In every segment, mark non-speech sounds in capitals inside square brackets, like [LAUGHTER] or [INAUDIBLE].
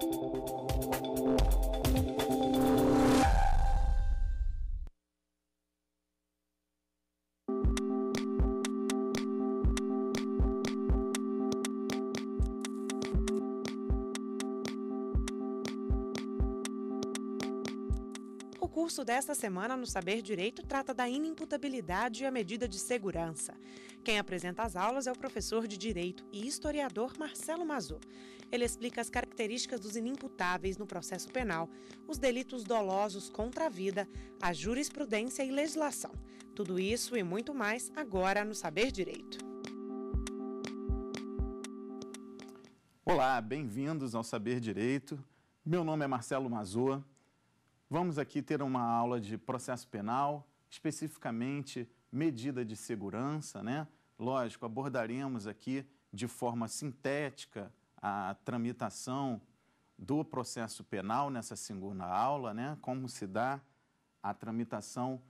Música curso desta semana no Saber Direito trata da inimputabilidade e a medida de segurança. Quem apresenta as aulas é o professor de Direito e historiador Marcelo Mazô. Ele explica as características dos inimputáveis no processo penal, os delitos dolosos contra a vida, a jurisprudência e legislação. Tudo isso e muito mais agora no Saber Direito. Olá, bem-vindos ao Saber Direito. Meu nome é Marcelo Mazoa Vamos aqui ter uma aula de processo penal, especificamente medida de segurança, né? Lógico, abordaremos aqui de forma sintética a tramitação do processo penal nessa segunda aula, né? Como se dá a tramitação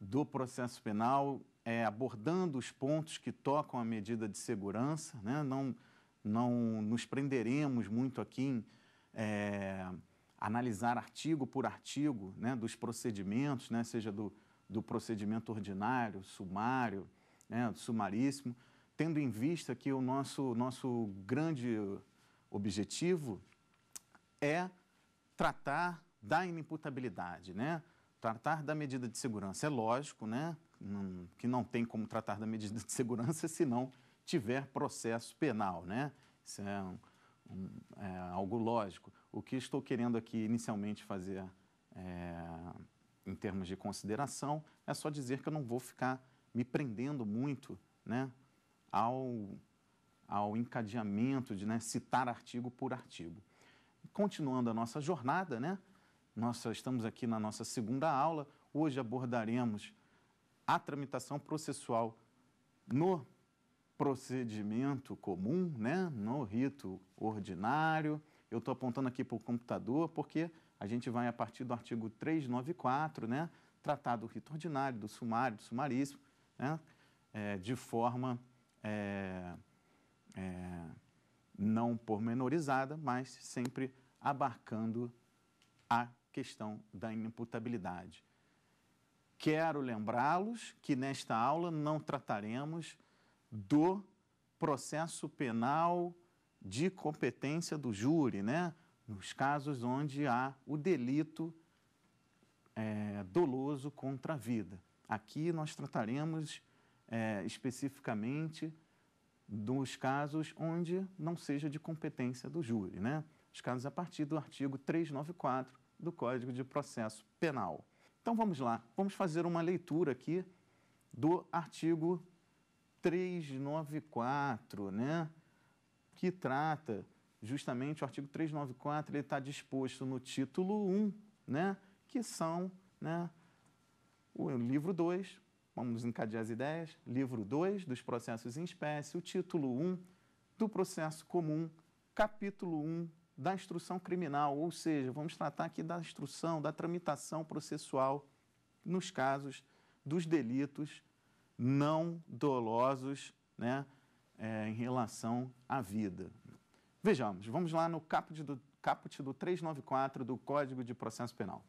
do processo penal, é, abordando os pontos que tocam a medida de segurança, né? Não, não nos prenderemos muito aqui em. É, analisar artigo por artigo né, dos procedimentos, né, seja do, do procedimento ordinário, sumário, né, sumaríssimo, tendo em vista que o nosso, nosso grande objetivo é tratar da inimputabilidade, né? tratar da medida de segurança. É lógico né? que não tem como tratar da medida de [LAUGHS] segurança se não tiver processo penal. Né? Isso é um, é, algo lógico. O que estou querendo aqui inicialmente fazer é, em termos de consideração é só dizer que eu não vou ficar me prendendo muito né, ao, ao encadeamento de né, citar artigo por artigo. Continuando a nossa jornada, né, nós estamos aqui na nossa segunda aula. Hoje abordaremos a tramitação processual no procedimento comum, né, no rito ordinário. Eu estou apontando aqui para o computador porque a gente vai, a partir do artigo 394, né, tratar do rito ordinário, do sumário, do sumaríssimo, né, é, de forma é, é, não pormenorizada, mas sempre abarcando a questão da imputabilidade. Quero lembrá-los que nesta aula não trataremos do processo penal de competência do júri, né? nos casos onde há o delito é, doloso contra a vida. Aqui nós trataremos é, especificamente dos casos onde não seja de competência do júri, né? Os casos a partir do artigo 394 do Código de Processo Penal. Então vamos lá, vamos fazer uma leitura aqui do artigo 394, né? que trata justamente o artigo 394, ele está disposto no título 1, né? que são né? o livro 2, vamos encadear as ideias, livro 2 dos processos em espécie, o título 1 do processo comum, capítulo 1 da instrução criminal, ou seja, vamos tratar aqui da instrução, da tramitação processual nos casos dos delitos não dolosos né, é, em relação à vida. Vejamos, vamos lá no caput do, caput do 394 do Código de Processo Penal.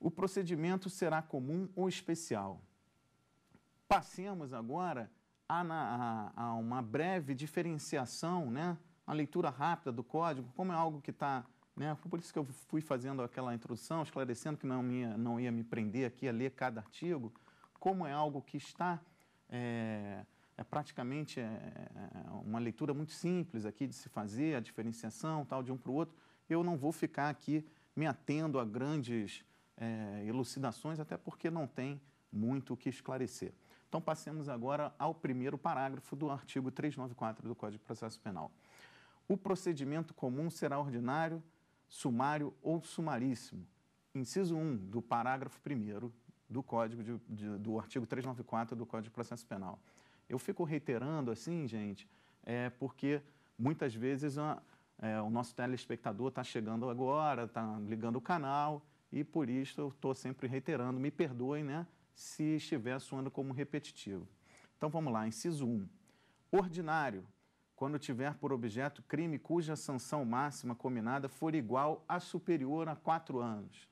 O procedimento será comum ou especial. Passemos agora a, a, a uma breve diferenciação, né, a leitura rápida do código, como é algo que está né? Por isso que eu fui fazendo aquela introdução, esclarecendo que não, minha, não ia me prender aqui a ler cada artigo, como é algo que está é, é praticamente é, é uma leitura muito simples aqui de se fazer, a diferenciação tal de um para o outro, eu não vou ficar aqui me atendo a grandes é, elucidações, até porque não tem muito o que esclarecer. Então, passemos agora ao primeiro parágrafo do artigo 394 do Código de Processo Penal. O procedimento comum será ordinário, sumário ou sumaríssimo. Inciso 1 do parágrafo 1 do código de, de, do artigo 394 do Código de Processo Penal. Eu fico reiterando assim, gente, é porque muitas vezes a, é, o nosso telespectador está chegando agora, está ligando o canal e por isso eu estou sempre reiterando, me perdoem, né, se estiver soando como repetitivo. Então vamos lá, inciso 1. Ordinário, quando tiver por objeto crime cuja sanção máxima combinada for igual a superior a quatro anos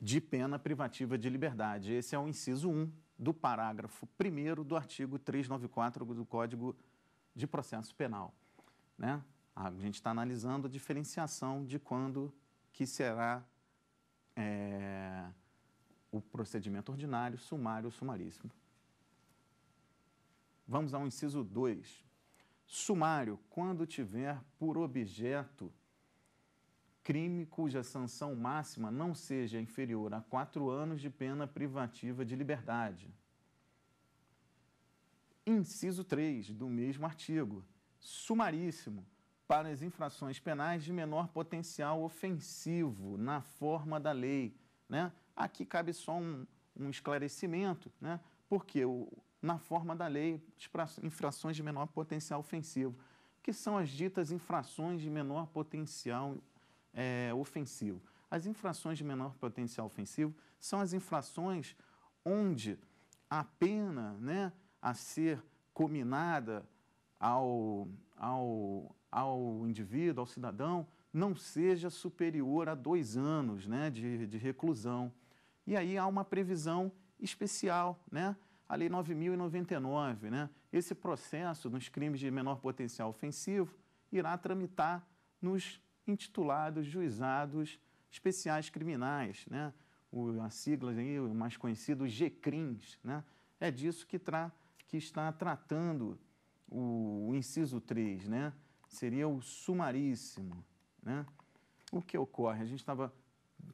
de pena privativa de liberdade. Esse é o inciso 1 do parágrafo 1 do artigo 394 do Código de Processo Penal. Né? A gente está analisando a diferenciação de quando que será é, o procedimento ordinário, sumário ou sumaríssimo. Vamos ao inciso 2. Sumário, quando tiver por objeto crime cuja sanção máxima não seja inferior a quatro anos de pena privativa de liberdade. Inciso 3 do mesmo artigo. Sumaríssimo para as infrações penais de menor potencial ofensivo na forma da lei. Né? Aqui cabe só um, um esclarecimento, né? porque o, na forma da lei, infrações de menor potencial ofensivo, que são as ditas infrações de menor potencial ofensivo é, ofensivo. As infrações de menor potencial ofensivo são as infrações onde a pena né, a ser cominada ao, ao, ao indivíduo, ao cidadão, não seja superior a dois anos né, de, de reclusão. E aí há uma previsão especial, né? a Lei 9.099. Né? Esse processo nos crimes de menor potencial ofensivo irá tramitar nos intitulados Juizados Especiais Criminais, né? O, a sigla aí, o mais conhecido, GCRIMS, né? É disso que, tra, que está tratando o, o inciso 3, né? Seria o sumaríssimo, né? O que ocorre? A gente estava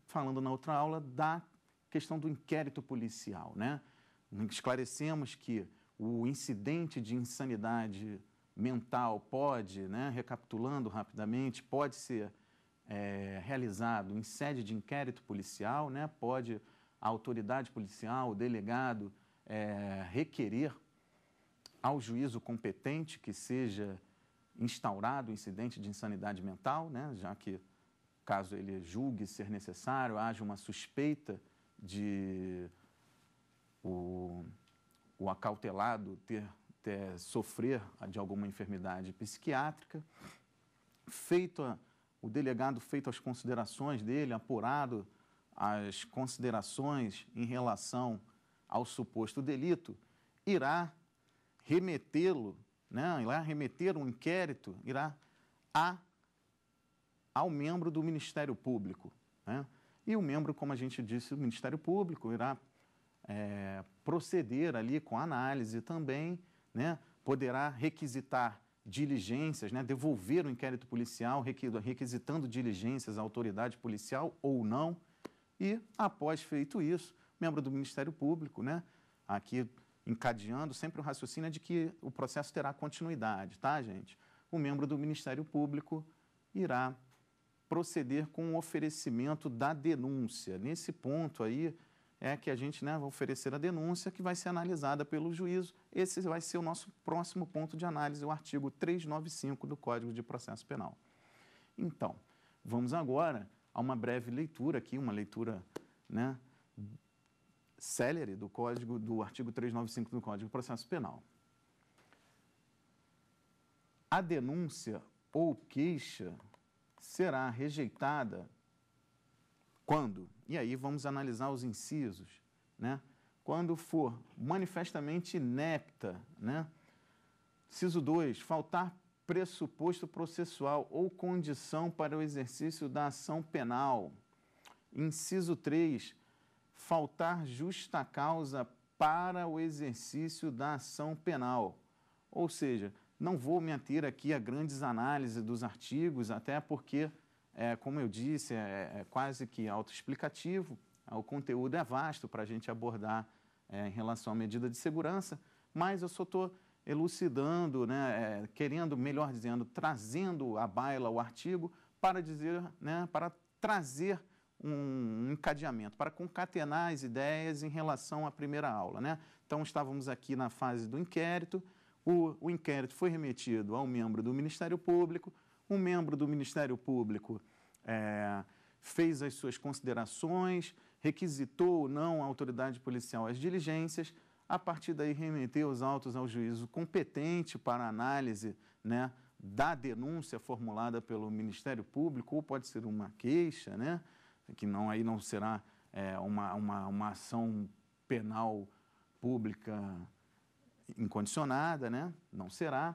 falando na outra aula da questão do inquérito policial, né? Esclarecemos que o incidente de insanidade mental pode, né, recapitulando rapidamente, pode ser é, realizado em sede de inquérito policial, né, pode a autoridade policial, o delegado, é, requerer ao juízo competente que seja instaurado o incidente de insanidade mental, né, já que caso ele julgue ser necessário, haja uma suspeita de o, o acautelado ter sofrer de alguma enfermidade psiquiátrica. Feito a, o delegado feito as considerações dele, apurado as considerações em relação ao suposto delito, irá remetê-lo, né, irá remeter um inquérito, irá a, ao membro do Ministério Público. Né? E o membro, como a gente disse, do Ministério Público irá é, proceder ali com análise também né, poderá requisitar diligências, né, devolver o inquérito policial, requisitando diligências à autoridade policial ou não. E, após feito isso, membro do Ministério Público, né, aqui encadeando sempre o raciocínio de que o processo terá continuidade, tá, gente? O membro do Ministério Público irá proceder com o oferecimento da denúncia. Nesse ponto aí, é que a gente né, vai oferecer a denúncia que vai ser analisada pelo juízo. Esse vai ser o nosso próximo ponto de análise, o artigo 395 do Código de Processo Penal. Então, vamos agora a uma breve leitura aqui, uma leitura né, célere do código do artigo 395 do Código de Processo Penal. A denúncia ou queixa será rejeitada quando? E aí vamos analisar os incisos, né? Quando for manifestamente inepta, né? Inciso 2, faltar pressuposto processual ou condição para o exercício da ação penal. Inciso 3, faltar justa causa para o exercício da ação penal. Ou seja, não vou me ater aqui a grandes análises dos artigos, até porque é, como eu disse, é, é quase que autoexplicativo, o conteúdo é vasto para a gente abordar é, em relação à medida de segurança, mas eu só estou elucidando, né, é, querendo, melhor dizendo, trazendo a baila o artigo para dizer, né, para trazer um encadeamento, para concatenar as ideias em relação à primeira aula. Né? Então, estávamos aqui na fase do inquérito, o, o inquérito foi remetido ao membro do Ministério Público, um membro do Ministério Público é, fez as suas considerações, requisitou ou não a autoridade policial as diligências, a partir daí remeteu os autos ao juízo competente para análise né, da denúncia formulada pelo Ministério Público, ou pode ser uma queixa, né, que não, aí não será é, uma, uma, uma ação penal pública incondicionada, né, não será,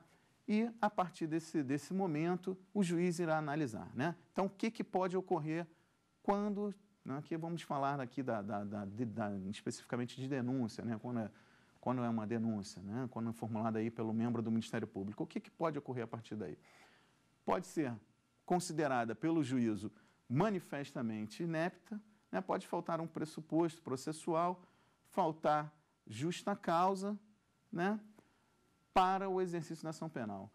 e, a partir desse, desse momento, o juiz irá analisar. Né? Então, o que, que pode ocorrer quando, né, que vamos falar aqui da, da, da, da, especificamente de denúncia, né? quando, é, quando é uma denúncia, né? quando é formulada aí pelo membro do Ministério Público, o que, que pode ocorrer a partir daí? Pode ser considerada pelo juízo manifestamente inepta, né? pode faltar um pressuposto processual, faltar justa causa, né? para o exercício da ação penal.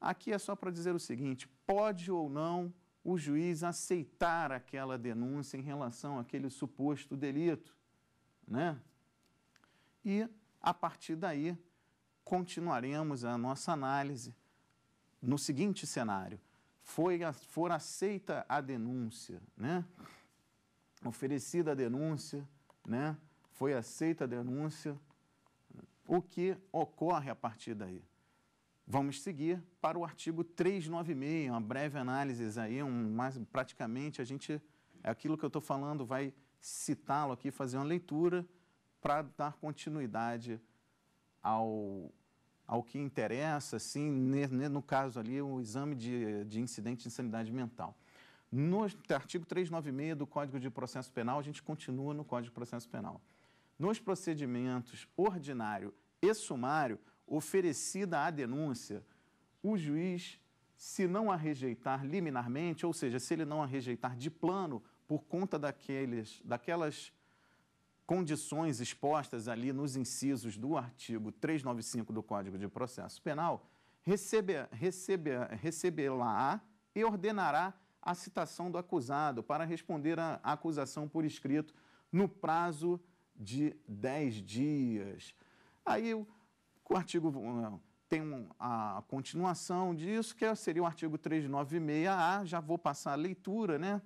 Aqui é só para dizer o seguinte: pode ou não o juiz aceitar aquela denúncia em relação àquele suposto delito, né? E a partir daí continuaremos a nossa análise no seguinte cenário: foi for aceita a denúncia, né? Oferecida a denúncia, né? Foi aceita a denúncia o que ocorre a partir daí. Vamos seguir para o artigo 396, uma breve análise aí, um, mais, praticamente a gente, é aquilo que eu estou falando, vai citá-lo aqui, fazer uma leitura para dar continuidade ao, ao que interessa, assim, no caso ali, o exame de, de incidente de insanidade mental. No artigo 396 do Código de Processo Penal, a gente continua no Código de Processo Penal nos procedimentos ordinário e sumário, oferecida a denúncia, o juiz, se não a rejeitar liminarmente, ou seja, se ele não a rejeitar de plano por conta daqueles, daquelas condições expostas ali nos incisos do artigo 395 do Código de Processo Penal, receberá recebe, recebe a e ordenará a citação do acusado para responder à acusação por escrito no prazo de 10 dias. Aí o artigo tem a continuação disso, que seria o artigo 396A, já vou passar a leitura, né?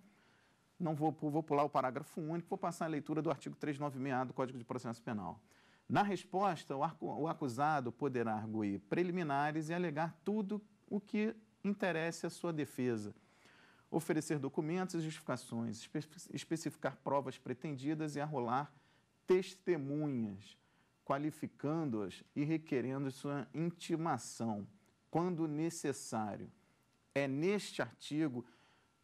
Não vou, vou pular o parágrafo único, vou passar a leitura do artigo 396A do Código de Processo Penal. Na resposta, o acusado poderá arguir preliminares e alegar tudo o que interesse à sua defesa, oferecer documentos e justificações, especificar provas pretendidas e arrolar testemunhas, qualificando-as e requerendo sua intimação, quando necessário. É neste artigo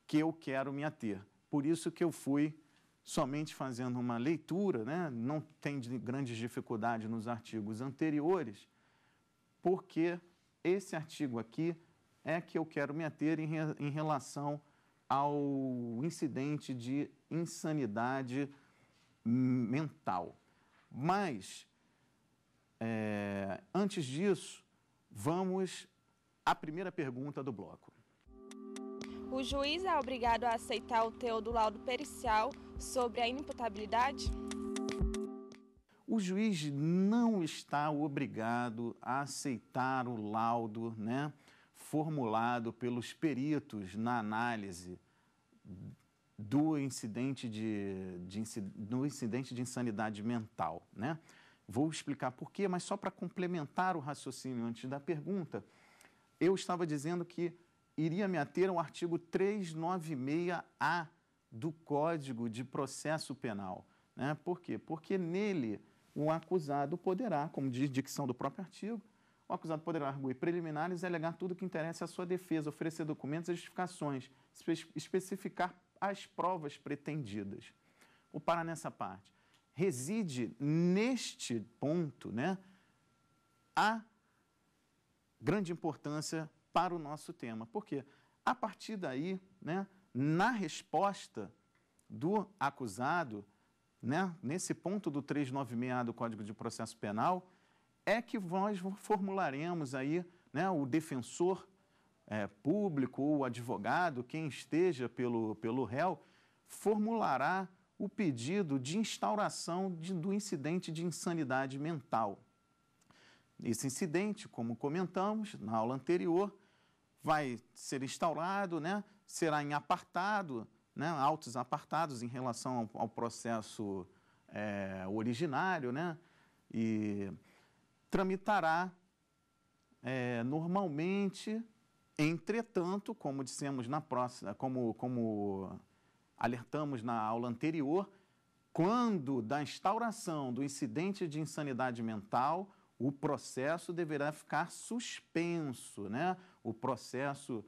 que eu quero me ater. Por isso que eu fui somente fazendo uma leitura, né? não tem grandes dificuldades nos artigos anteriores, porque esse artigo aqui é que eu quero me ater em, re, em relação ao incidente de insanidade mental. Mas, é, antes disso, vamos à primeira pergunta do bloco. O juiz é obrigado a aceitar o teu do laudo pericial sobre a imputabilidade? O juiz não está obrigado a aceitar o laudo né, formulado pelos peritos na análise do incidente de, de, do incidente de insanidade mental. Né? Vou explicar por quê, mas só para complementar o raciocínio antes da pergunta, eu estava dizendo que iria me ater ao artigo 396A do Código de Processo Penal. Né? Por quê? Porque nele o acusado poderá, como diz dicção do próprio artigo, o acusado poderá arguir preliminares e alegar tudo que interessa à sua defesa, oferecer documentos e justificações, especificar as provas pretendidas. O para nessa parte. Reside neste ponto né, a grande importância para o nosso tema. porque A partir daí, né, na resposta do acusado, né, nesse ponto do 396 do Código de Processo Penal, é que nós formularemos aí né, o defensor é, público ou advogado, quem esteja pelo, pelo réu, formulará o pedido de instauração de, do incidente de insanidade mental. Esse incidente, como comentamos na aula anterior, vai ser instaurado, né, será em apartado, né, autos apartados em relação ao, ao processo é, originário, né, e tramitará é, normalmente Entretanto, como dissemos na próxima, como, como alertamos na aula anterior, quando da instauração do incidente de insanidade mental, o processo deverá ficar suspenso, né? O processo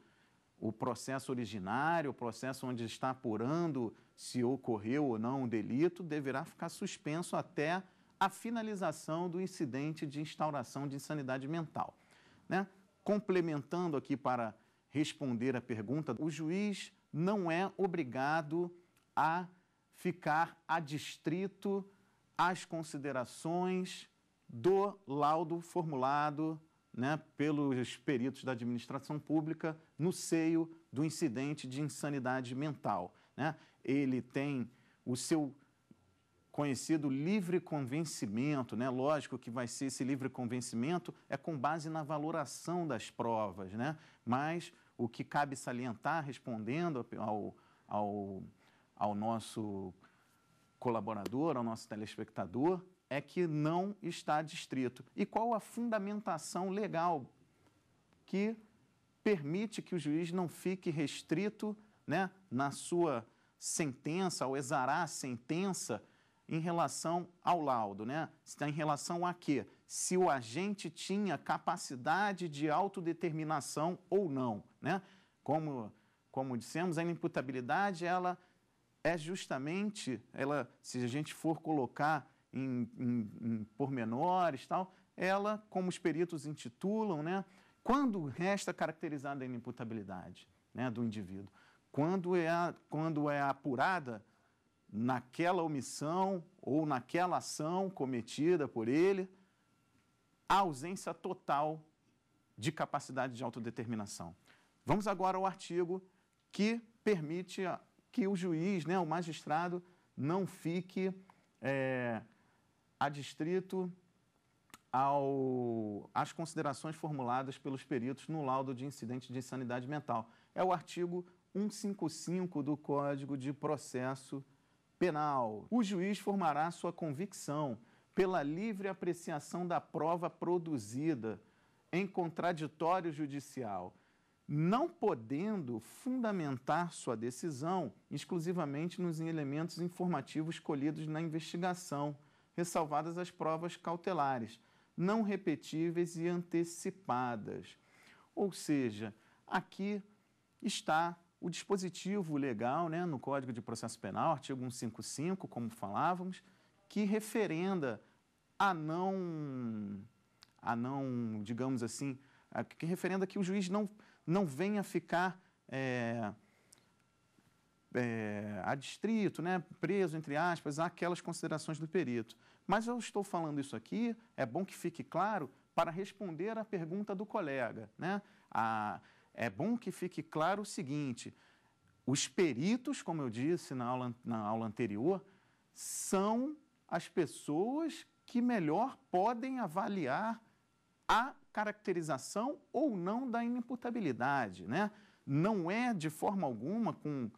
o processo originário, o processo onde está apurando se ocorreu ou não um delito, deverá ficar suspenso até a finalização do incidente de instauração de insanidade mental. Né? complementando aqui para responder a pergunta, o juiz não é obrigado a ficar adstrito às considerações do laudo formulado né, pelos peritos da administração pública no seio do incidente de insanidade mental. Né? Ele tem o seu conhecido livre convencimento, né? Lógico que vai ser esse livre convencimento é com base na valoração das provas, né? Mas o que cabe salientar, respondendo ao, ao, ao nosso colaborador, ao nosso telespectador, é que não está distrito. E qual a fundamentação legal que permite que o juiz não fique restrito né, na sua sentença, ao exarar a sentença, em relação ao laudo, né? Está em relação a quê? Se o agente tinha capacidade de autodeterminação ou não, né? Como, como dissemos, a imputabilidade, ela é justamente, ela, se a gente for colocar em, em, em pormenores tal, ela, como os peritos intitulam, né? Quando resta caracterizada a inimputabilidade né, do indivíduo? Quando é, quando é apurada naquela omissão ou naquela ação cometida por ele, a ausência total de capacidade de autodeterminação. Vamos agora ao artigo que permite que o juiz, né, o magistrado, não fique é, adstrito ao, às considerações formuladas pelos peritos no laudo de incidente de insanidade mental. É o artigo 155 do Código de Processo penal. O juiz formará sua convicção pela livre apreciação da prova produzida em contraditório judicial, não podendo fundamentar sua decisão exclusivamente nos elementos informativos colhidos na investigação, ressalvadas as provas cautelares, não repetíveis e antecipadas. Ou seja, aqui está o dispositivo legal né, no Código de Processo Penal, artigo 155, como falávamos, que referenda a não, a não digamos assim, a, que referenda que o juiz não, não venha ficar é, é, adstrito, né, preso, entre aspas, àquelas considerações do perito. Mas eu estou falando isso aqui, é bom que fique claro, para responder à pergunta do colega. Né? A, é bom que fique claro o seguinte: os peritos, como eu disse na aula, na aula anterior, são as pessoas que melhor podem avaliar a caracterização ou não da inimputabilidade. Né? Não é de forma alguma com,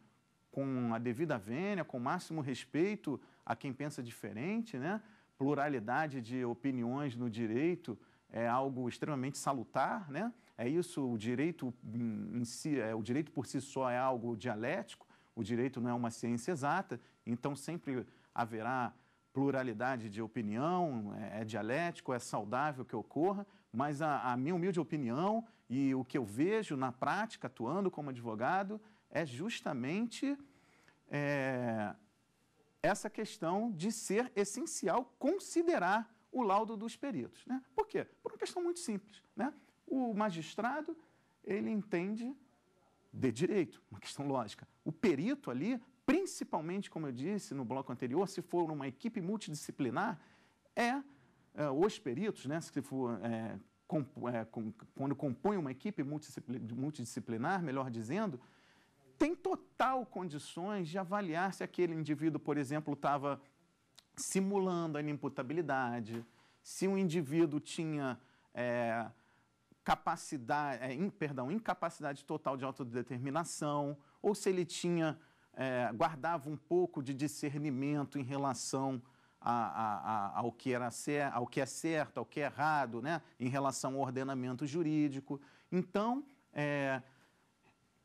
com a devida vênia, com máximo respeito a quem pensa diferente, né? pluralidade de opiniões no direito é algo extremamente salutar, né? É isso, o direito em si, é, o direito por si só é algo dialético, o direito não é uma ciência exata, então sempre haverá pluralidade de opinião, é, é dialético, é saudável que ocorra, mas a, a minha humilde opinião e o que eu vejo na prática, atuando como advogado, é justamente é, essa questão de ser essencial considerar o laudo dos peritos. Né? Por quê? Por uma questão muito simples. Né? O magistrado, ele entende de direito, uma questão lógica. O perito ali, principalmente, como eu disse no bloco anterior, se for uma equipe multidisciplinar, é, é os peritos, né, se for é, comp, é, com, quando compõe uma equipe multidisciplinar, melhor dizendo, tem total condições de avaliar se aquele indivíduo, por exemplo, estava simulando a inimputabilidade, se o um indivíduo tinha é, capacidade, é, in, perdão, incapacidade total de autodeterminação, ou se ele tinha, é, guardava um pouco de discernimento em relação a, a, a, ao, que era cer, ao que é certo, ao que é errado, né? em relação ao ordenamento jurídico. Então, é,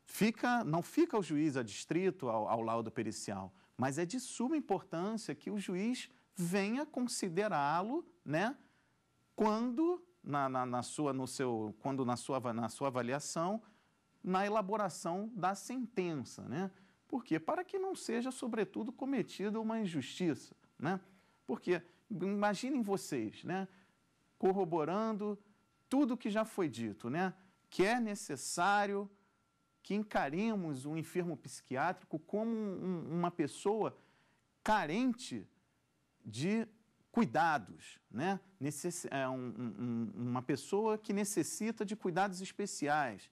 fica, não fica ao juiz adstrito ao, ao laudo pericial, mas é de suma importância que o juiz venha considerá-lo né, quando na, na, na, sua, no seu, quando na sua, na sua avaliação, na elaboração da sentença, né? Por quê? Para que não seja, sobretudo, cometida uma injustiça, né? Porque imaginem vocês, né? Corroborando tudo que já foi dito, né? Que é necessário que encaremos um enfermo psiquiátrico como um, uma pessoa carente de cuidados, né? Necess... É um, um, uma pessoa que necessita de cuidados especiais,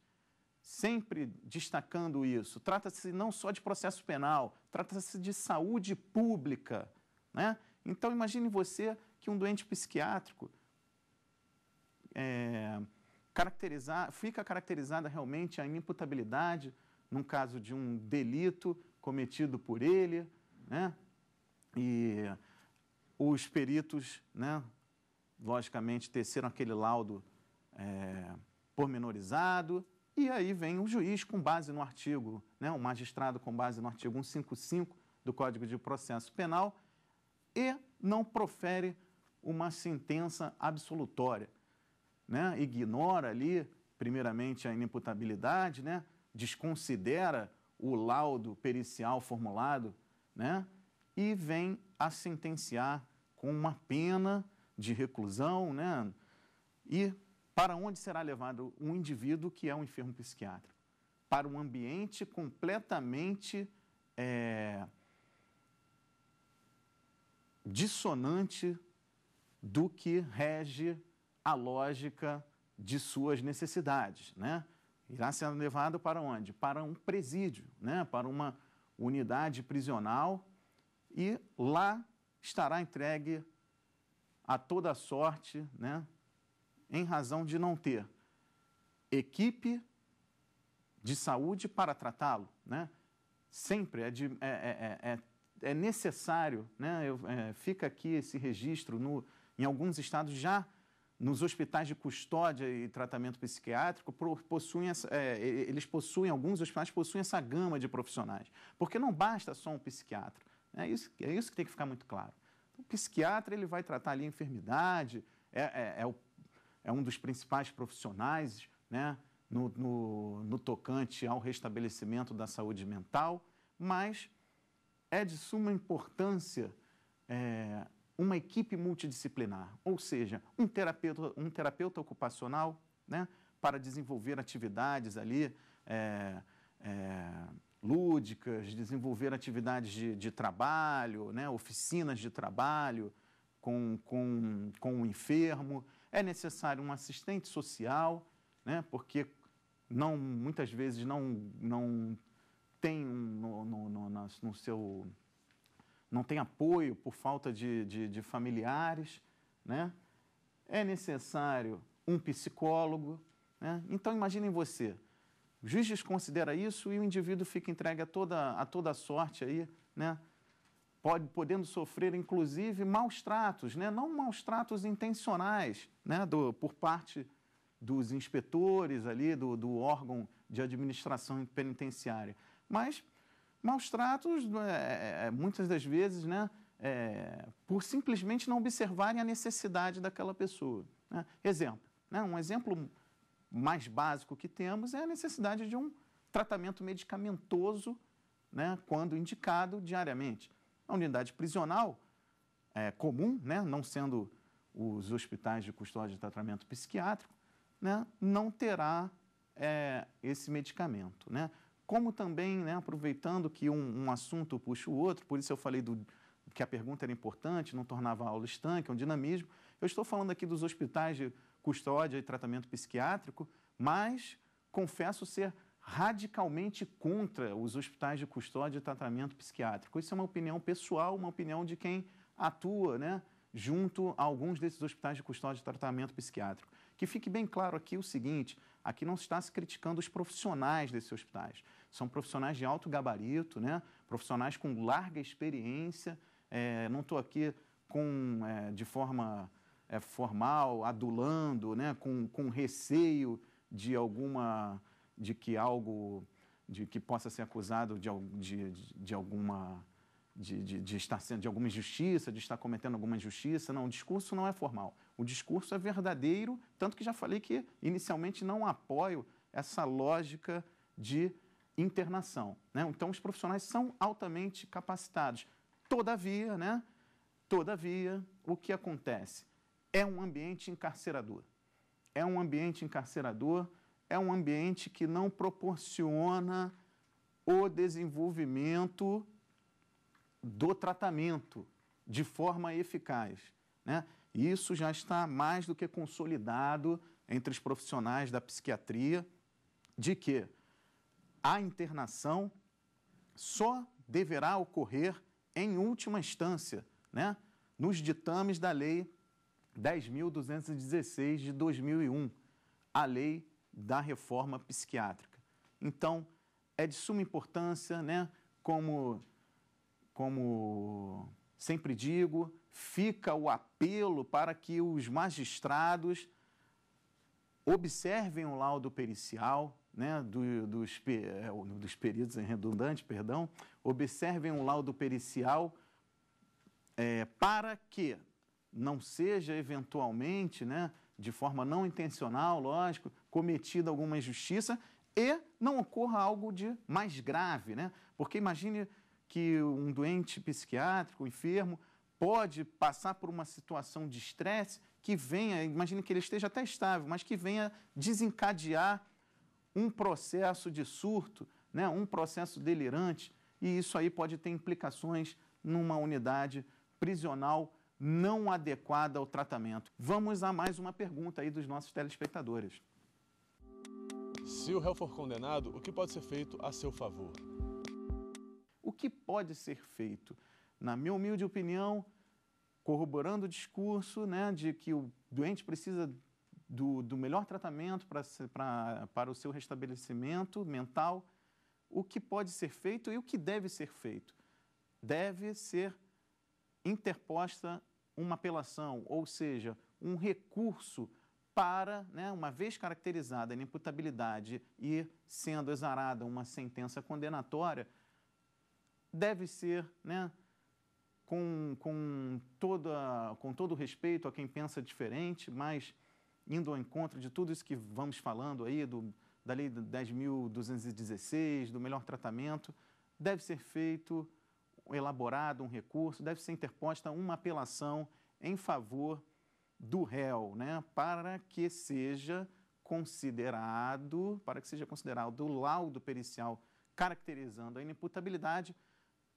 sempre destacando isso. Trata-se não só de processo penal, trata-se de saúde pública, né? Então imagine você que um doente psiquiátrico é, caracterizar, fica caracterizada realmente a imputabilidade num caso de um delito cometido por ele, né? E os peritos, né, logicamente, teceram aquele laudo é, pormenorizado, e aí vem o juiz com base no artigo, né, magistrado com base no artigo 155 do Código de Processo Penal, e não profere uma sentença absolutória. Né? Ignora ali, primeiramente, a inimputabilidade, né? desconsidera o laudo pericial formulado, né? e vem a sentenciar com uma pena de reclusão, né? E para onde será levado um indivíduo que é um enfermo psiquiátrico? Para um ambiente completamente é, dissonante do que rege a lógica de suas necessidades, né? Irá ser levado para onde? Para um presídio, né? Para uma unidade prisional e lá estará entregue a toda sorte, né? em razão de não ter equipe de saúde para tratá-lo. Né? Sempre é, de, é, é, é, é necessário, né? Eu, fica aqui esse registro no, em alguns estados já nos hospitais de custódia e tratamento psiquiátrico possuem é, eles possuem alguns hospitais possuem essa gama de profissionais porque não basta só um psiquiatra é isso, é isso que tem que ficar muito claro. O psiquiatra ele vai tratar ali a enfermidade, é, é, é, o, é um dos principais profissionais né, no, no, no tocante ao restabelecimento da saúde mental, mas é de suma importância é, uma equipe multidisciplinar, ou seja, um terapeuta, um terapeuta ocupacional né, para desenvolver atividades ali. É, é, lúdicas, desenvolver atividades de, de trabalho, né, oficinas de trabalho com, com, com o enfermo. É necessário um assistente social, né, porque não, muitas vezes não, não tem um, no, no, no, no seu não tem apoio por falta de, de, de, familiares, né? é necessário um psicólogo. Né? Então, imaginem você, o juiz desconsidera isso e o indivíduo fica entregue a toda, a toda sorte aí, né? Pode, podendo sofrer, inclusive, maus tratos, né? não maus tratos intencionais né? Do, por parte dos inspetores ali, do, do órgão de administração penitenciária. Mas maus tratos, é, é, é muitas das vezes, né? É, por simplesmente não observarem a necessidade daquela pessoa. Né? Exemplo, né? um exemplo mais básico que temos é a necessidade de um tratamento medicamentoso, né, quando indicado diariamente. A unidade prisional é, comum, né, não sendo os hospitais de custódia de tratamento psiquiátrico, né, não terá é, esse medicamento. Né? Como também, né, aproveitando que um, um assunto puxa o outro, por isso eu falei do, que a pergunta era importante, não tornava a aula estanque, é um dinamismo, eu estou falando aqui dos hospitais de custódia e tratamento psiquiátrico, mas confesso ser radicalmente contra os hospitais de custódia e tratamento psiquiátrico. Isso é uma opinião pessoal, uma opinião de quem atua né, junto a alguns desses hospitais de custódia e tratamento psiquiátrico. Que fique bem claro aqui o seguinte: aqui não se está se criticando os profissionais desses hospitais. São profissionais de alto gabarito, né, profissionais com larga experiência. É, não estou aqui com, é, de forma é, formal, adulando, né, com, com receio de alguma, de que algo, de que possa ser acusado de, de, de, alguma, de, de, de, estar sendo, de alguma injustiça, de estar cometendo alguma injustiça. Não, o discurso não é formal. O discurso é verdadeiro, tanto que já falei que inicialmente não apoio essa lógica de internação. Né? Então, os profissionais são altamente capacitados. Todavia, né? Todavia, o que acontece? é um ambiente encarcerador. É um ambiente encarcerador, é um ambiente que não proporciona o desenvolvimento do tratamento de forma eficaz. Né? Isso já está mais do que consolidado entre os profissionais da psiquiatria de que a internação só deverá ocorrer em última instância, né? nos ditames da lei 10.216 de 2001, a lei da reforma psiquiátrica. Então, é de suma importância, né? Como, como sempre digo, fica o apelo para que os magistrados observem o laudo pericial, né, do, dos, é, dos peritos em redundante, perdão, observem o laudo pericial é, para que não seja eventualmente, né, de forma não intencional, lógico, cometida alguma injustiça e não ocorra algo de mais grave, né? Porque imagine que um doente psiquiátrico, enfermo, pode passar por uma situação de estresse que venha, imagine que ele esteja até estável, mas que venha desencadear um processo de surto, né? um processo delirante, e isso aí pode ter implicações numa unidade prisional não adequada ao tratamento. Vamos a mais uma pergunta aí dos nossos telespectadores. Se o réu for condenado, o que pode ser feito a seu favor? O que pode ser feito? Na minha humilde opinião, corroborando o discurso né, de que o doente precisa do, do melhor tratamento pra, pra, para o seu restabelecimento mental, o que pode ser feito e o que deve ser feito? Deve ser interposta uma apelação, ou seja, um recurso para, né, uma vez caracterizada a imputabilidade e sendo exarada uma sentença condenatória, deve ser, né, com, com, toda, com todo respeito a quem pensa diferente, mas indo ao encontro de tudo isso que vamos falando aí, do, da Lei 10.216, do melhor tratamento, deve ser feito elaborado um recurso, deve ser interposta uma apelação em favor do réu, né, para que seja considerado, para que seja considerado o laudo pericial caracterizando a inimputabilidade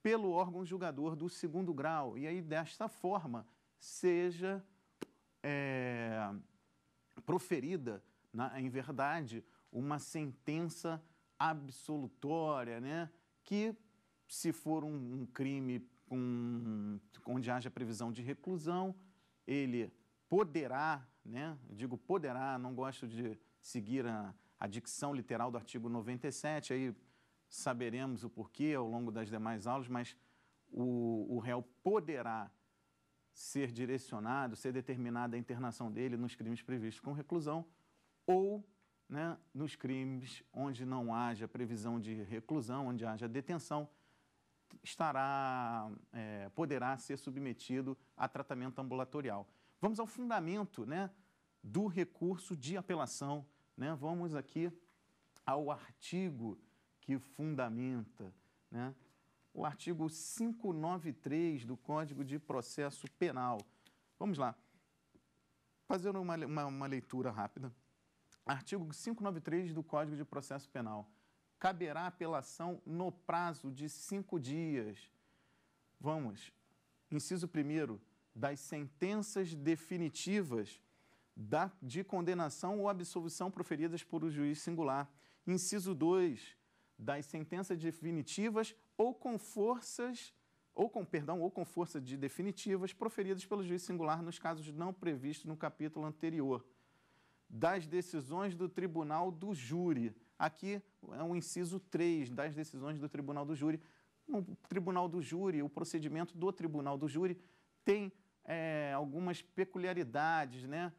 pelo órgão julgador do segundo grau. E aí, desta forma, seja é, proferida, na, em verdade, uma sentença absolutória, né, que se for um, um crime com, onde haja previsão de reclusão, ele poderá, né? digo poderá, não gosto de seguir a, a dicção literal do artigo 97, aí saberemos o porquê ao longo das demais aulas, mas o, o réu poderá ser direcionado, ser determinada a internação dele nos crimes previstos com reclusão ou né, nos crimes onde não haja previsão de reclusão, onde haja detenção, estará, é, poderá ser submetido a tratamento ambulatorial. Vamos ao fundamento né, do recurso de apelação. Né? Vamos aqui ao artigo que fundamenta. Né? O artigo 593 do Código de Processo Penal. Vamos lá. Fazendo uma, uma, uma leitura rápida. Artigo 593 do Código de Processo Penal caberá apelação no prazo de cinco dias. Vamos, inciso primeiro, das sentenças definitivas da, de condenação ou absolvição proferidas por o um juiz singular. Inciso 2, das sentenças definitivas ou com forças ou com perdão ou com força de definitivas proferidas pelo juiz singular nos casos não previstos no capítulo anterior. Das decisões do tribunal do júri Aqui é um inciso 3 das decisões do Tribunal do Júri. No Tribunal do Júri, o procedimento do Tribunal do Júri tem é, algumas peculiaridades né,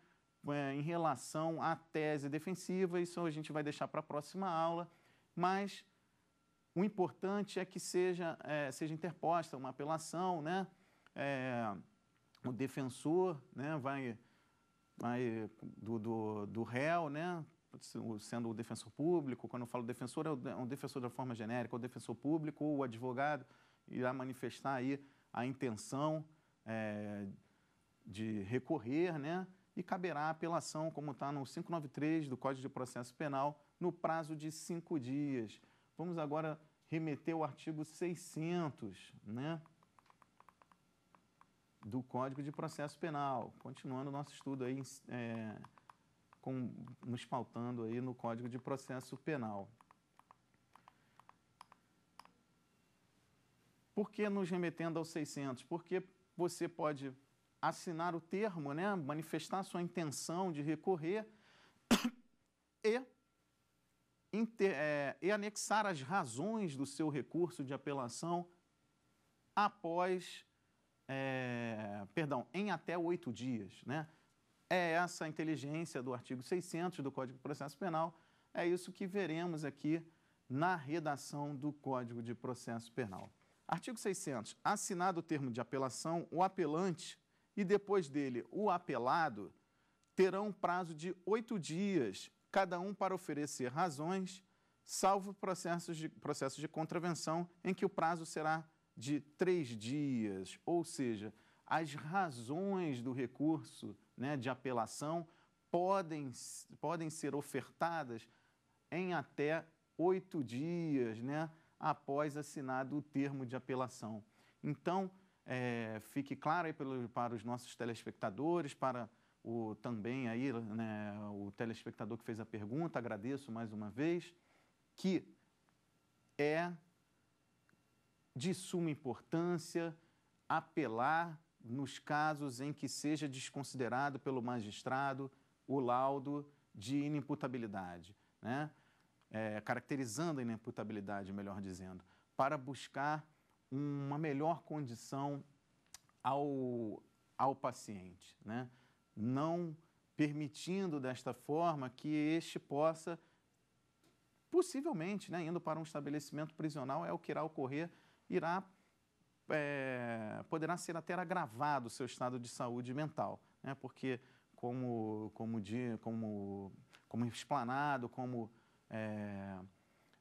é, em relação à tese defensiva, isso a gente vai deixar para a próxima aula, mas o importante é que seja, é, seja interposta uma apelação, né, é, o defensor né, vai, vai do, do, do réu, né, sendo o defensor público, quando eu falo defensor, é, é um defensor da forma genérica, é o defensor público ou o advogado irá manifestar aí a intenção é, de recorrer, né? E caberá a apelação, como está no 593 do Código de Processo Penal, no prazo de cinco dias. Vamos agora remeter o artigo 600, né? Do Código de Processo Penal. Continuando o nosso estudo aí, é, com, nos faltando aí no Código de Processo Penal. Por que nos remetendo ao 600? Porque você pode assinar o termo, né, manifestar sua intenção de recorrer [COUGHS] e, inter, é, e anexar as razões do seu recurso de apelação após, é, perdão, em até oito dias, né? É essa a inteligência do artigo 600 do Código de Processo Penal, é isso que veremos aqui na redação do Código de Processo Penal. Artigo 600. Assinado o termo de apelação, o apelante e depois dele o apelado terão prazo de oito dias, cada um para oferecer razões, salvo processos de, processos de contravenção, em que o prazo será de três dias, ou seja, as razões do recurso né, de apelação podem, podem ser ofertadas em até oito dias né, após assinado o termo de apelação. Então, é, fique claro pelo, para os nossos telespectadores, para o, também aí, né, o telespectador que fez a pergunta, agradeço mais uma vez, que é de suma importância apelar nos casos em que seja desconsiderado pelo magistrado o laudo de inimputabilidade, né? É, caracterizando a inimputabilidade, melhor dizendo, para buscar uma melhor condição ao, ao paciente, né? não permitindo desta forma que este possa, possivelmente, né, indo para um estabelecimento prisional, é o que irá ocorrer, irá é, poderá ser até agravado o seu estado de saúde mental, né? porque como, como, como, como explanado, como é,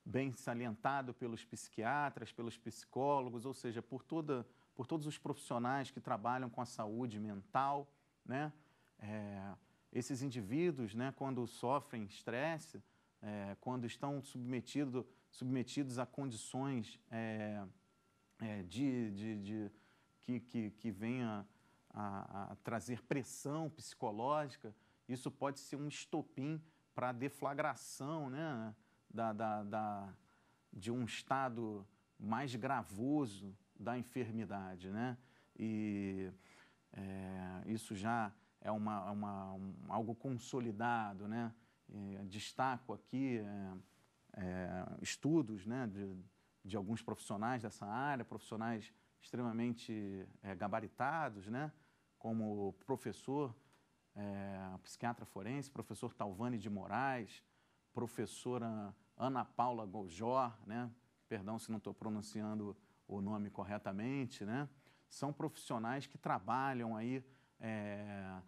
bem salientado pelos psiquiatras, pelos psicólogos, ou seja, por, toda, por todos os profissionais que trabalham com a saúde mental, né? É, esses indivíduos, né, quando sofrem estresse, é, quando estão submetido, submetidos a condições é, é, de, de, de, que, que, que venha a, a trazer pressão psicológica, isso pode ser um estopim para a deflagração né, da, da, da, de um estado mais gravoso da enfermidade. Né? E é, isso já é uma, é uma um, algo consolidado. Né? E destaco aqui é, é, estudos né, de, de alguns profissionais dessa área, profissionais extremamente é, gabaritados, né? como o professor, é, psiquiatra forense, professor Talvani de Moraes, professora Ana Paula Goljó, né? perdão se não estou pronunciando o nome corretamente, né? são profissionais que trabalham aí é,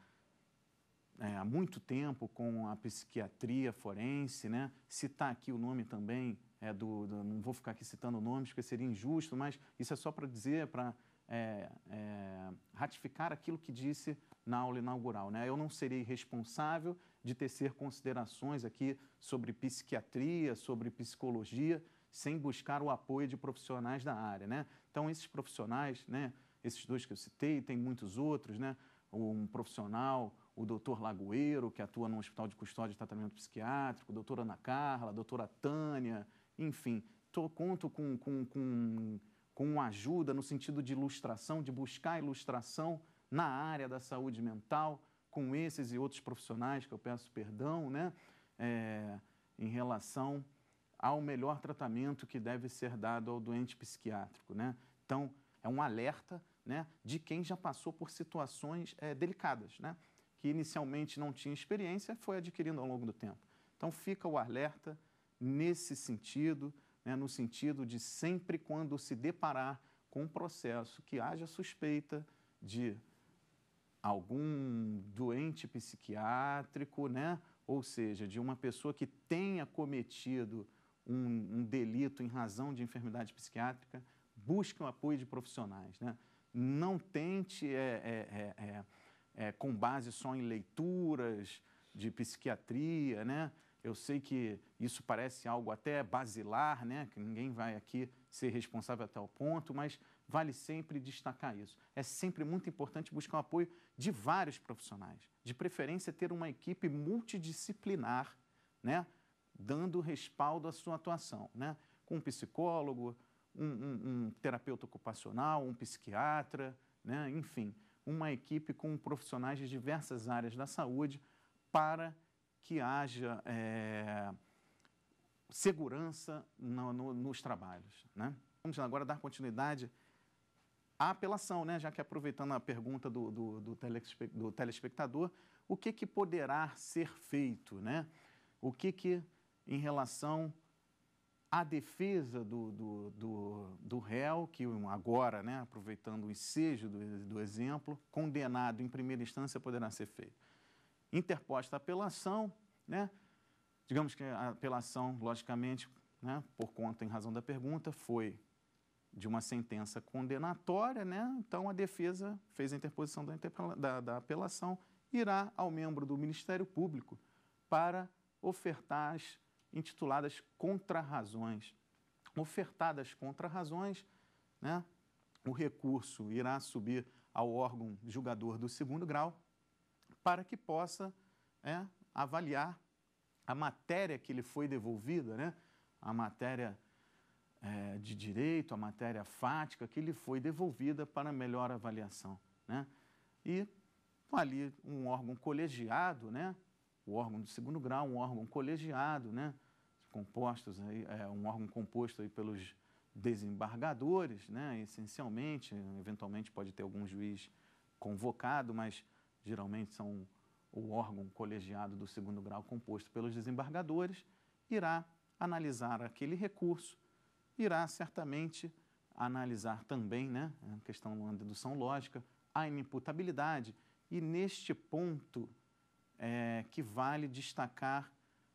é, há muito tempo com a psiquiatria forense, né? Citar aqui o nome também é, do, do, não vou ficar aqui citando nomes porque seria injusto, mas isso é só para dizer, para é, é, ratificar aquilo que disse na aula inaugural. Né? Eu não serei responsável de tecer considerações aqui sobre psiquiatria, sobre psicologia, sem buscar o apoio de profissionais da área. Né? Então, esses profissionais, né, esses dois que eu citei, tem muitos outros, né? um profissional o doutor Lagoeiro, que atua no Hospital de Custódia de Tratamento Psiquiátrico, a doutora Ana Carla, a doutora Tânia, enfim, tô, conto com, com, com, com ajuda no sentido de ilustração, de buscar ilustração na área da saúde mental, com esses e outros profissionais, que eu peço perdão, né, é, em relação ao melhor tratamento que deve ser dado ao doente psiquiátrico. Né? Então, é um alerta né, de quem já passou por situações é, delicadas. Né? que inicialmente não tinha experiência, foi adquirindo ao longo do tempo. Então fica o alerta nesse sentido, né, no sentido de sempre quando se deparar com um processo que haja suspeita de algum doente psiquiátrico, né? ou seja, de uma pessoa que tenha cometido um, um delito em razão de enfermidade psiquiátrica, busque o apoio de profissionais. Né? Não tente é, é, é, é é, com base só em leituras de psiquiatria, né? Eu sei que isso parece algo até basilar, né? Que ninguém vai aqui ser responsável até o ponto, mas vale sempre destacar isso. É sempre muito importante buscar o apoio de vários profissionais, de preferência ter uma equipe multidisciplinar, né? Dando respaldo à sua atuação, né? Com um psicólogo, um, um, um terapeuta ocupacional, um psiquiatra, né? Enfim uma equipe com profissionais de diversas áreas da saúde para que haja é, segurança no, no, nos trabalhos. Né? Vamos agora dar continuidade à apelação, né? já que aproveitando a pergunta do, do, do, telespe, do telespectador, o que, que poderá ser feito? Né? O que, que em relação a defesa do, do, do, do réu, que agora, né, aproveitando o ensejo do, do exemplo, condenado em primeira instância poderá ser feito. Interposta apelação, né, digamos que a apelação, logicamente, né, por conta em razão da pergunta, foi de uma sentença condenatória, né, então a defesa fez a interposição da, da, da apelação, irá ao membro do Ministério Público para ofertar as intituladas Contrarrazões. Ofertadas contrarrazões, né, o recurso irá subir ao órgão julgador do segundo grau para que possa é, avaliar a matéria que lhe foi devolvida, né, a matéria é, de direito, a matéria fática que lhe foi devolvida para melhor avaliação. Né? E ali um órgão colegiado, né, o órgão do segundo grau, um órgão colegiado, né? compostos aí, é, um órgão composto aí pelos desembargadores, né? essencialmente, eventualmente pode ter algum juiz convocado, mas geralmente são o órgão colegiado do segundo grau composto pelos desembargadores, irá analisar aquele recurso, irá certamente analisar também, né, a questão da dedução lógica, a inimputabilidade, e neste ponto é, que vale destacar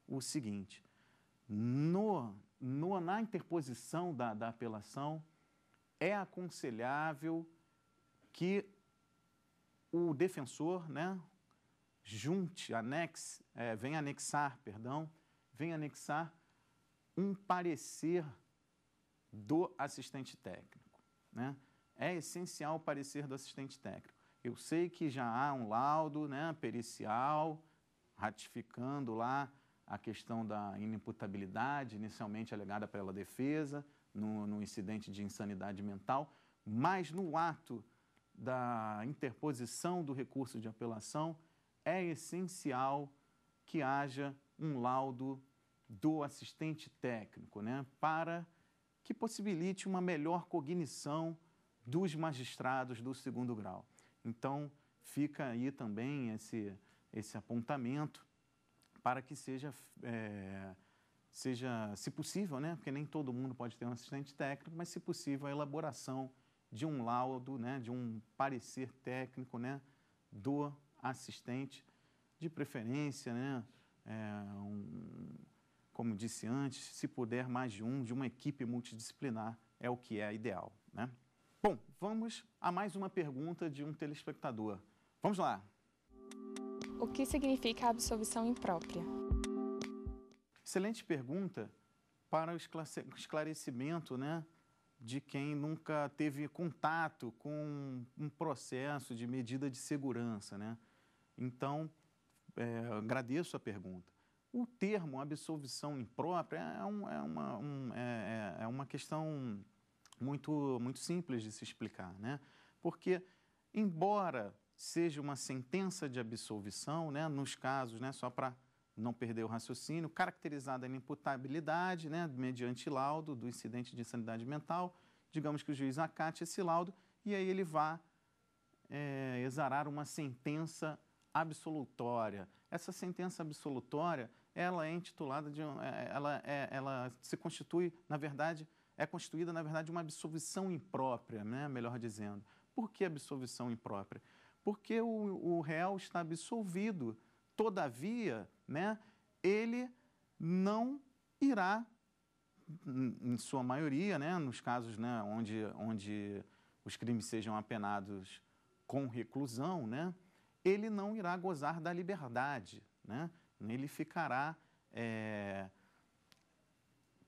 o seguinte: no, no na interposição da, da apelação, é aconselhável que o defensor, né, junte, anexe, é, anexar, perdão, venha anexar um parecer do assistente técnico. Né? É essencial o parecer do assistente técnico. Eu sei que já há um laudo né, pericial ratificando lá a questão da inimputabilidade, inicialmente alegada pela defesa, no, no incidente de insanidade mental, mas no ato da interposição do recurso de apelação, é essencial que haja um laudo do assistente técnico, né, para que possibilite uma melhor cognição dos magistrados do segundo grau. Então, fica aí também esse, esse apontamento para que seja, é, seja, se possível, né? porque nem todo mundo pode ter um assistente técnico, mas se possível a elaboração de um laudo, né? de um parecer técnico né? do assistente, de preferência, né? É, um, como disse antes, se puder mais de um, de uma equipe multidisciplinar, é o que é ideal. Né? Bom, vamos a mais uma pergunta de um telespectador. Vamos lá. O que significa absolvição imprópria? Excelente pergunta para o esclarecimento né, de quem nunca teve contato com um processo de medida de segurança. Né? Então, é, agradeço a pergunta. O termo absolvição imprópria é, um, é, uma, um, é, é, é uma questão muito, muito simples de se explicar, né? Porque, embora seja uma sentença de absolvição, né, nos casos, né, só para não perder o raciocínio, caracterizada a imputabilidade, né, mediante laudo do incidente de insanidade mental, digamos que o juiz acate esse laudo e aí ele vá é, exarar uma sentença absolutória. Essa sentença absolutória, ela é intitulada de, é, ela, é, ela se constitui, na verdade, é constituída, na verdade, uma absolvição imprópria, né? melhor dizendo. Por que absolvição imprópria? Porque o, o réu está absolvido, todavia, né, ele não irá, em sua maioria, né, nos casos né, onde, onde os crimes sejam apenados com reclusão, né, ele não irá gozar da liberdade, né? ele ficará. É,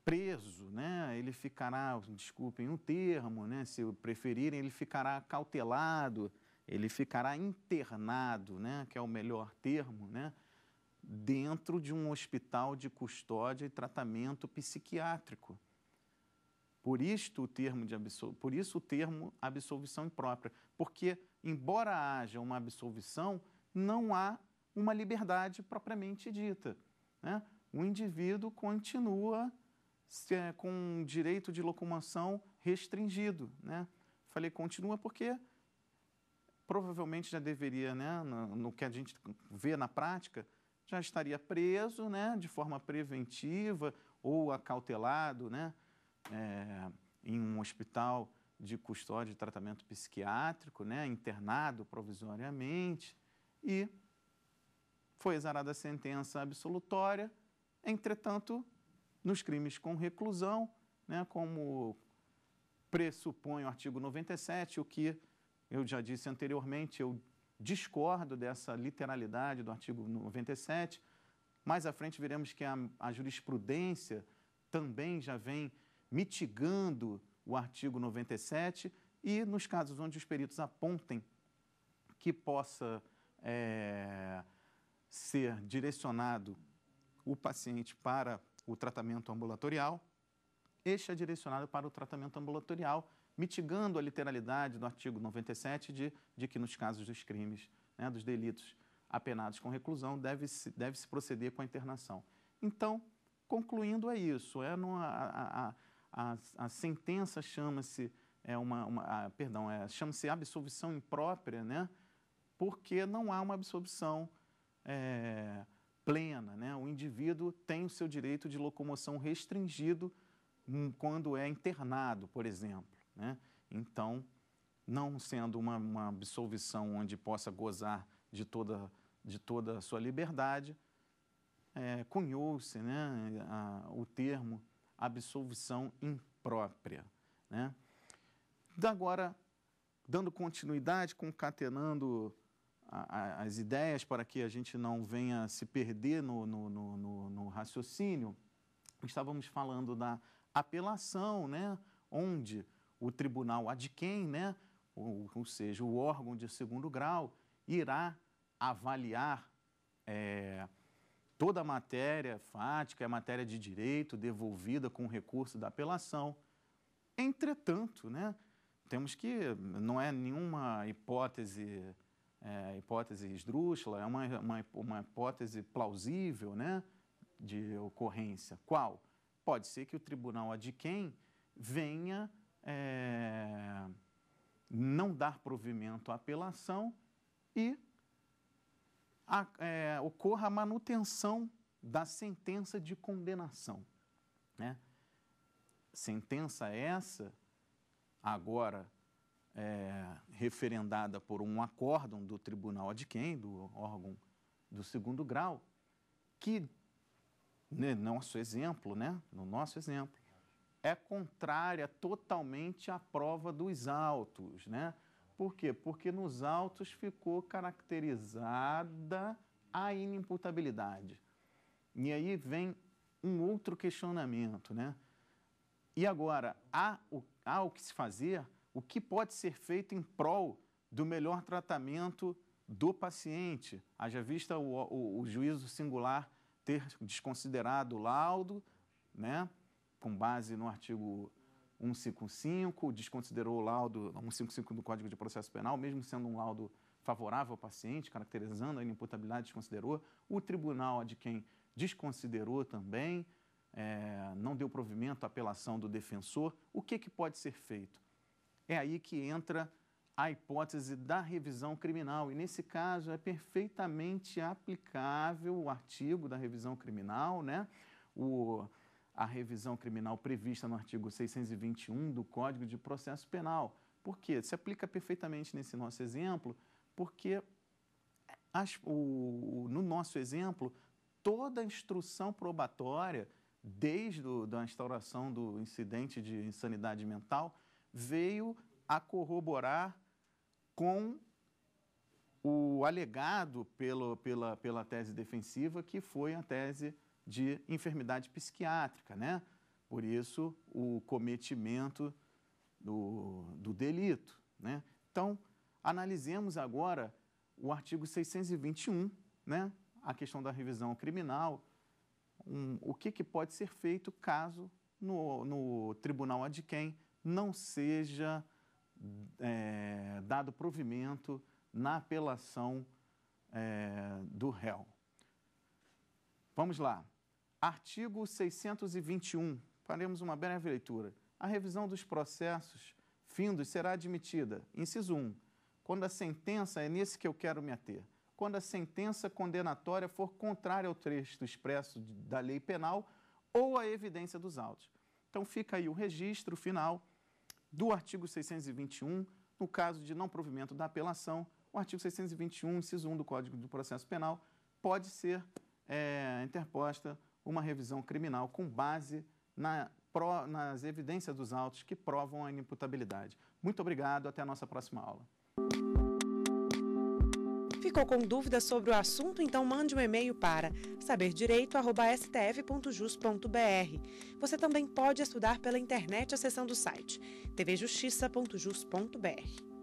preso, né? ele ficará, desculpem um termo, né? se preferirem, ele ficará cautelado, ele ficará internado, né? que é o melhor termo, né? dentro de um hospital de custódia e tratamento psiquiátrico. Por isto o termo de absol... por isso o termo absolvição imprópria, porque embora haja uma absolvição, não há uma liberdade propriamente dita. Né? O indivíduo continua é, com direito de locomoção restringido. Né? Falei, continua porque provavelmente já deveria, né, no, no, que a gente vê na prática, já estaria preso né, de forma preventiva ou acautelado né, é, em um hospital de custódia e tratamento psiquiátrico, né, internado provisoriamente. E foi exarada a sentença absolutória. Entretanto, nos crimes com reclusão, né, como pressupõe o artigo 97, o que eu já disse anteriormente, eu discordo dessa literalidade do artigo 97. Mais à frente veremos que a, a jurisprudência também já vem mitigando o artigo 97 e nos casos onde os peritos apontem que possa é, ser direcionado o paciente para o tratamento ambulatorial, este é direcionado para o tratamento ambulatorial, mitigando a literalidade do artigo 97 de, de que, nos casos dos crimes, né, dos delitos apenados com reclusão, deve-se deve -se proceder com a internação. Então, concluindo, é isso. É numa, a, a, a, a sentença chama-se é uma, uma a, perdão, é, chama-se absolvição imprópria, né? Porque não há uma absolvição é, plena. Né? O indivíduo tem o seu direito de locomoção restringido quando é internado, por exemplo. Né? Então, não sendo uma, uma absolvição onde possa gozar de toda, de toda a sua liberdade, é, cunhou-se né, o termo absolvição imprópria. Né? Agora, dando continuidade, concatenando a, as ideias para que a gente não venha se perder no, no, no, no raciocínio, estávamos falando da apelação, né? onde o tribunal adquém, né? ou, ou seja, o órgão de segundo grau, irá avaliar é, toda a matéria fática, a é matéria de direito devolvida com recurso da apelação. Entretanto, né, temos que, não é nenhuma hipótese é, hipótese esdrúxula, é uma, uma, uma hipótese plausível né, de ocorrência. Qual? Pode ser que o tribunal a quem venha é, não dar provimento à apelação e a, é, ocorra a manutenção da sentença de condenação. Né? Sentença essa, agora é, referendada por um acórdão do Tribunal de quem, do órgão do segundo grau, que, no né, nosso exemplo, né, no nosso exemplo, é contrária totalmente à prova dos autos, né? Por quê? Porque nos autos ficou caracterizada a inimputabilidade. E aí vem um outro questionamento, né? E agora, há o, há o que se fazer o que pode ser feito em prol do melhor tratamento do paciente, haja vista o, o, o juízo singular ter desconsiderado o laudo, né, com base no artigo 155, desconsiderou o laudo 155 do Código de Processo Penal, mesmo sendo um laudo favorável ao paciente, caracterizando a inimputabilidade, desconsiderou. O tribunal é de quem desconsiderou também, é, não deu provimento à apelação do defensor. O que, que pode ser feito? É aí que entra a hipótese da revisão criminal. E nesse caso é perfeitamente aplicável o artigo da revisão criminal, né? O, a revisão criminal prevista no artigo 621 do Código de Processo Penal. Por quê? Se aplica perfeitamente nesse nosso exemplo, porque as, o, no nosso exemplo, toda a instrução probatória, desde a da instauração do incidente de insanidade mental, veio a corroborar com o alegado pelo, pela, pela tese defensiva, que foi a tese de enfermidade psiquiátrica, né? Por isso, o cometimento do, do delito, né? Então, analisemos agora o artigo 621, né? A questão da revisão criminal, um, o que, que pode ser feito caso no, no tribunal adquem não seja é, dado provimento na apelação é, do réu. Vamos lá. Artigo 621. Faremos uma breve leitura. A revisão dos processos findos será admitida, inciso 1, quando a sentença, é nesse que eu quero me ater, quando a sentença condenatória for contrária ao texto expresso da lei penal ou à evidência dos autos. Então fica aí o registro final do artigo 621, no caso de não provimento da apelação, o artigo 621, inciso 1 do Código do Processo Penal, pode ser é, interposta uma revisão criminal com base na, pro, nas evidências dos autos que provam a inimputabilidade. Muito obrigado, até a nossa próxima aula. Ficou com dúvidas sobre o assunto? Então mande um e-mail para saberdireito.stf.jus.br. Você também pode estudar pela internet a seção do site tvjustiça.jus.br.